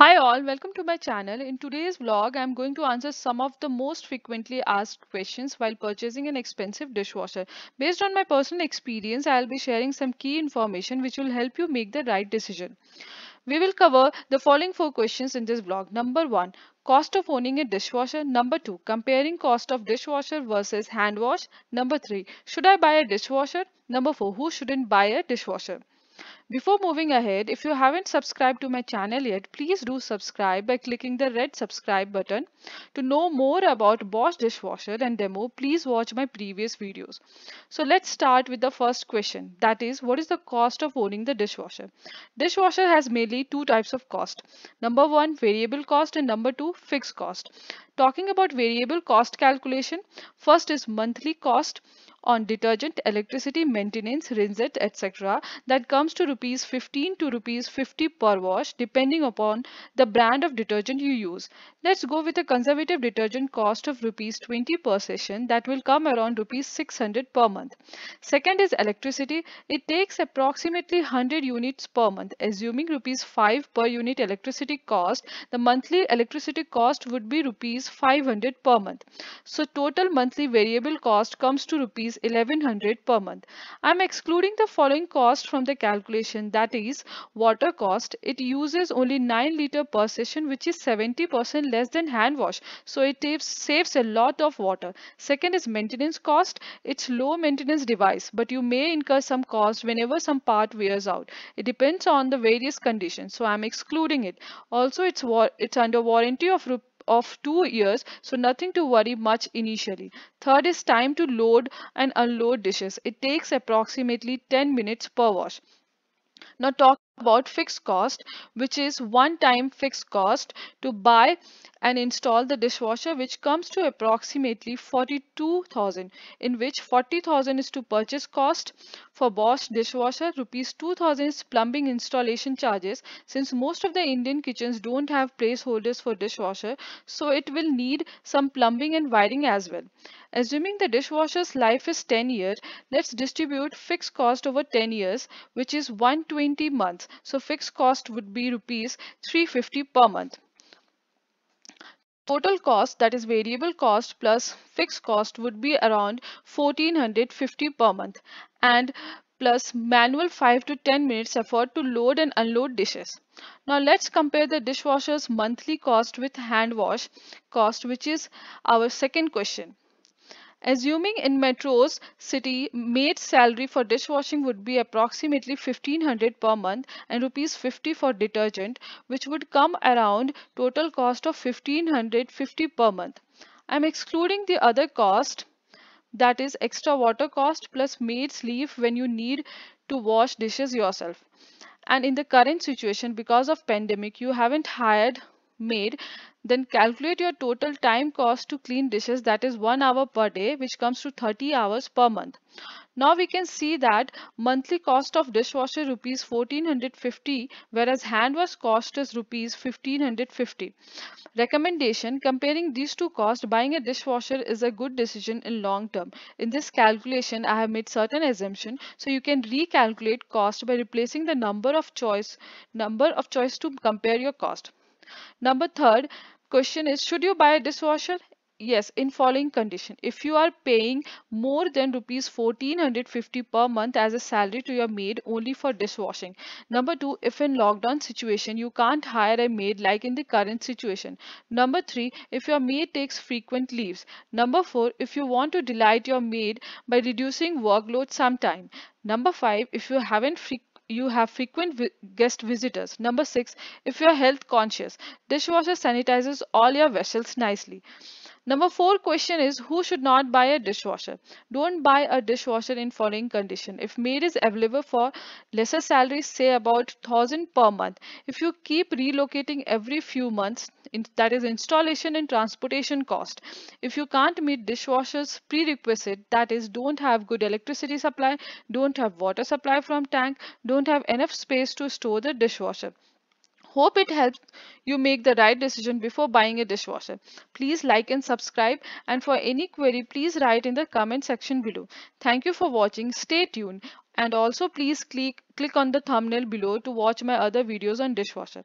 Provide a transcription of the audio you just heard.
Hi all, welcome to my channel. In today's vlog, I'm going to answer some of the most frequently asked questions while purchasing an expensive dishwasher. Based on my personal experience, I'll be sharing some key information which will help you make the right decision. We will cover the following four questions in this vlog. Number one, cost of owning a dishwasher. Number two, comparing cost of dishwasher versus hand wash. Number three, should I buy a dishwasher? Number four, who shouldn't buy a dishwasher? Before moving ahead, if you haven't subscribed to my channel yet, please do subscribe by clicking the red subscribe button. To know more about Bosch dishwasher and demo, please watch my previous videos. So let's start with the first question. That is, what is the cost of owning the dishwasher? Dishwasher has mainly two types of cost. Number one, variable cost and number two, fixed cost. Talking about variable cost calculation, first is monthly cost on detergent, electricity, maintenance, rinset, etc. that comes to rupees 15 to rupees 50 per wash depending upon the brand of detergent you use. Let's go with a conservative detergent cost of rupees 20 per session that will come around rupees 600 per month. Second is electricity. It takes approximately 100 units per month. Assuming rupees 5 per unit electricity cost, the monthly electricity cost would be rupees 500 per month. So total monthly variable cost comes to rupees 1100 per month. I'm excluding the following cost from the calculation that is water cost. It uses only 9 liter per session which is 70% less than hand wash. So it saves a lot of water. Second is maintenance cost. It's low maintenance device but you may incur some cost whenever some part wears out. It depends on the various conditions. So I'm excluding it. Also it's, it's under warranty of rupees of two years so nothing to worry much initially third is time to load and unload dishes it takes approximately 10 minutes per wash now talk about fixed cost which is one time fixed cost to buy and install the dishwasher which comes to approximately 42,000 in which 40,000 is to purchase cost for Bosch dishwasher rupees 2,000 is plumbing installation charges since most of the Indian kitchens don't have placeholders for dishwasher so it will need some plumbing and wiring as well. Assuming the dishwasher's life is 10 years, let's distribute fixed cost over 10 years which is 120 months so fixed cost would be rupees 350 per month. Total cost that is variable cost plus fixed cost would be around 1450 per month and plus manual 5 to 10 minutes effort to load and unload dishes. Now let's compare the dishwasher's monthly cost with hand wash cost which is our second question. Assuming in metros city maid salary for dishwashing would be approximately 1500 per month and rupees 50 for detergent which would come around total cost of 1550 per month. I'm excluding the other cost that is extra water cost plus maid's leave when you need to wash dishes yourself and in the current situation because of pandemic you haven't hired made, then calculate your total time cost to clean dishes that is 1 hour per day which comes to 30 hours per month. Now we can see that monthly cost of dishwasher rupees 1450 whereas hand wash cost is rupees 1550. Recommendation comparing these two costs buying a dishwasher is a good decision in long term. In this calculation I have made certain assumption so you can recalculate cost by replacing the number of choice number of choice to compare your cost. Number third question is should you buy a dishwasher? Yes, in following condition. If you are paying more than rupees 1450 per month as a salary to your maid only for dishwashing. Number two, if in lockdown situation, you can't hire a maid like in the current situation. Number three, if your maid takes frequent leaves. Number four, if you want to delight your maid by reducing workload sometime. Number five, if you haven't you have frequent vi guest visitors. Number six, if you are health conscious, dishwasher sanitizes all your vessels nicely. Number four question is who should not buy a dishwasher? Don't buy a dishwasher in following condition. If maid is available for lesser salary, say about 1000 per month. If you keep relocating every few months, in, that is installation and transportation cost. If you can't meet dishwasher's prerequisite, that is don't have good electricity supply, don't have water supply from tank, don't have enough space to store the dishwasher. Hope it helps you make the right decision before buying a dishwasher. Please like and subscribe and for any query please write in the comment section below. Thank you for watching. Stay tuned and also please click click on the thumbnail below to watch my other videos on dishwasher.